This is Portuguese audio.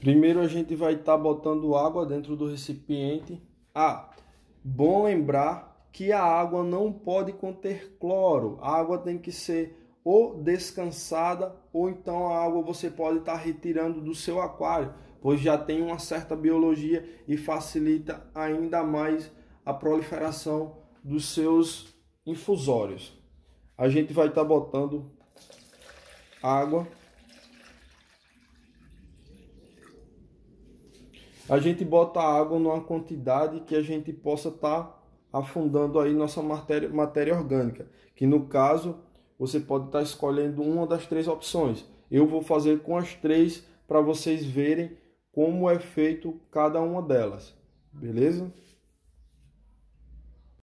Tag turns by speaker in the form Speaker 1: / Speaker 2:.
Speaker 1: Primeiro a gente vai estar tá botando água dentro do recipiente. Ah, bom lembrar que a água não pode conter cloro. A água tem que ser ou descansada ou então a água você pode estar tá retirando do seu aquário, pois já tem uma certa biologia e facilita ainda mais a proliferação dos seus infusórios. A gente vai estar tá botando água a gente bota água numa quantidade que a gente possa estar tá afundando aí nossa matéria, matéria orgânica, que no caso você pode estar tá escolhendo uma das três opções. Eu vou fazer com as três para vocês verem como é feito cada uma delas. Beleza?